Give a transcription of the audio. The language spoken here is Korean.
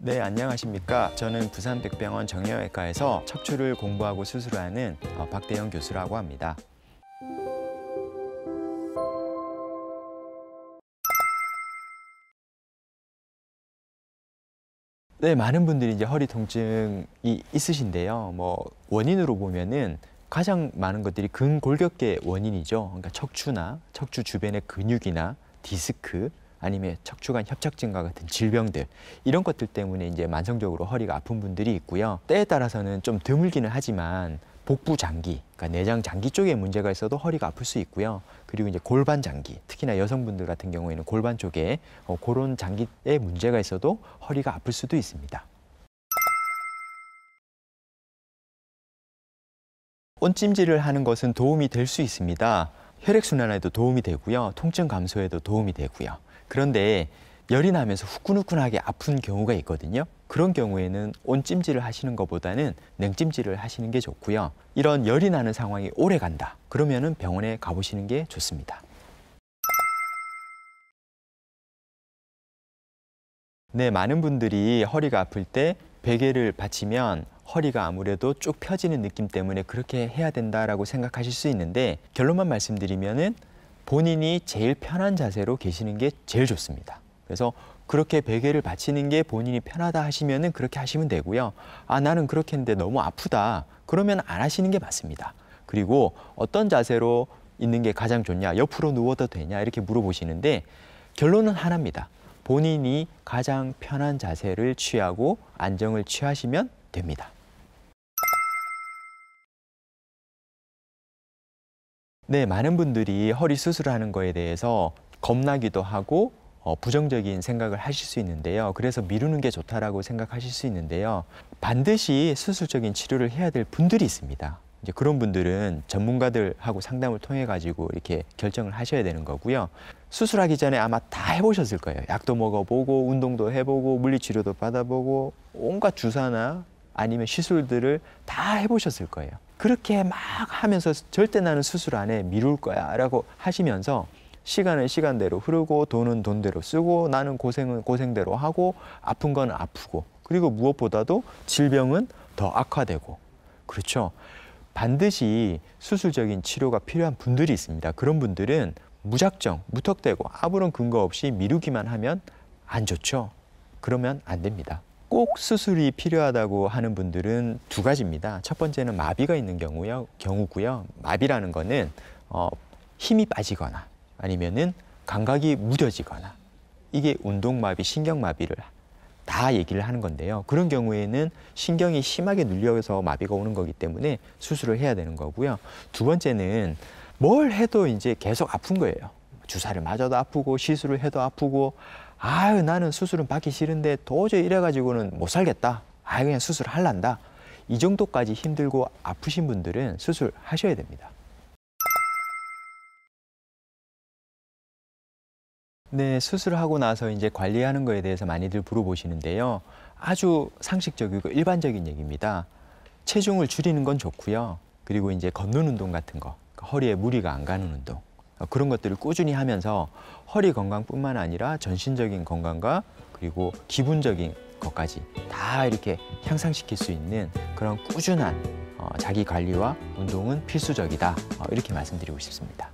네, 안녕하십니까. 저는 부산백병원 정형외과에서 척추를 공부하고 수술하는 어, 박대영 교수라고 합니다. 네, 많은 분들이 이제 허리 통증이 있으신데요. 뭐 원인으로 보면은 가장 많은 것들이 근골격계 원인이죠. 그러니까 척추나 척추 주변의 근육이나 디스크 아니면 척추관 협착증과 같은 질병들 이런 것들 때문에 이제 만성적으로 허리가 아픈 분들이 있고요. 때에 따라서는 좀 드물기는 하지만 복부 장기, 그러니까 내장 장기 쪽에 문제가 있어도 허리가 아플 수 있고요. 그리고 이제 골반 장기, 특히나 여성분들 같은 경우에는 골반 쪽에 어, 그런 장기에 문제가 있어도 허리가 아플 수도 있습니다. 온찜질을 하는 것은 도움이 될 수 있습니다. 혈액순환에도 도움이 되고요. 통증 감소에도 도움이 되고요. 그런데 열이 나면서 후끈후끈하게 아픈 경우가 있거든요. 그런 경우에는 온찜질을 하시는 것보다는 냉찜질을 하시는 게 좋고요. 이런 열이 나는 상황이 오래 간다. 그러면은 병원에 가보시는 게 좋습니다. 네, 많은 분들이 허리가 아플 때 베개를 받치면 허리가 아무래도 쭉 펴지는 느낌 때문에 그렇게 해야 된다라고 생각하실 수 있는데 결론만 말씀드리면은 본인이 제일 편한 자세로 계시는 게 제일 좋습니다. 그래서 그렇게 베개를 받치는 게 본인이 편하다 하시면은 그렇게 하시면 되고요. 아, 나는 그렇게 했는데 너무 아프다. 그러면 안 하시는 게 맞습니다. 그리고 어떤 자세로 있는 게 가장 좋냐, 옆으로 누워도 되냐 이렇게 물어보시는데 결론은 하나입니다. 본인이 가장 편한 자세를 취하고 안정을 취하시면 됩니다. 네, 많은 분들이 허리 수술하는 거에 대해서 겁나기도 하고 어, 부정적인 생각을 하실 수 있는데요. 그래서 미루는 게 좋다라고 생각하실 수 있는데요. 반드시 수술적인 치료를 해야 될 분들이 있습니다. 이제 그런 분들은 전문가들하고 상담을 통해 가지고 이렇게 결정을 하셔야 되는 거고요. 수술하기 전에 아마 다 해보셨을 거예요. 약도 먹어보고 운동도 해보고 물리치료도 받아보고 온갖 주사나 아니면 시술들을 다 해보셨을 거예요. 그렇게 막 하면서 절대 나는 수술 안 해 미룰 거야 라고 하시면서 시간은 시간대로 흐르고 돈은 돈대로 쓰고 나는 고생은 고생대로 하고 아픈 건 아프고 그리고 무엇보다도 질병은 더 악화되고 그렇죠. 반드시 수술적인 치료가 필요한 분들이 있습니다. 그런 분들은 무작정 무턱대고 아무런 근거 없이 미루기만 하면 안 좋죠. 그러면 안 됩니다. 꼭 수술이 필요하다고 하는 분들은 두 가지입니다. 첫 번째는 마비가 있는 경우요, 경우고요. 마비라는 거는 어, 힘이 빠지거나 아니면은 감각이 무뎌지거나 이게 운동마비, 신경마비를 다 얘기를 하는 건데요. 그런 경우에는 신경이 심하게 눌려서 마비가 오는 거기 때문에 수술을 해야 되는 거고요. 두 번째는 뭘 해도 이제 계속 아픈 거예요. 주사를 맞아도 아프고 시술을 해도 아프고 아유 나는 수술은 받기 싫은데 도저히 이래가지고는 못 살겠다. 아유 그냥 수술 할란다. 이 정도까지 힘들고 아프신 분들은 수술 하셔야 됩니다. 네, 수술하고 나서 이제 관리하는 거에 대해서 많이들 물어보시는데요. 아주 상식적이고 일반적인 얘기입니다. 체중을 줄이는 건 좋고요. 그리고 이제 걷는 운동 같은 거, 허리에 무리가 안 가는 운동, 어, 그런 것들을 꾸준히 하면서 허리 건강뿐만 아니라 전신적인 건강과 그리고 기분적인 것까지 다 이렇게 향상시킬 수 있는 그런 꾸준한 어, 자기 관리와 운동은 필수적이다 어, 이렇게 말씀드리고 싶습니다.